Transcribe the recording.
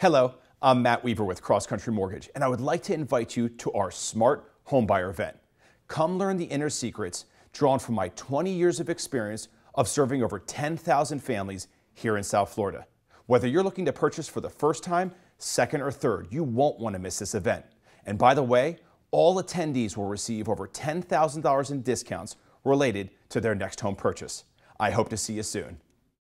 Hello, I'm Matt Weaver with Cross Country Mortgage, and I would like to invite you to our Smart Homebuyer event. Come learn the inner secrets drawn from my 20 years of experience of serving over 10,000 families here in South Florida. Whether you're looking to purchase for the first time, second, or third, you won't want to miss this event. And by the way, all attendees will receive over $10,000 in discounts related to their next home purchase. I hope to see you soon.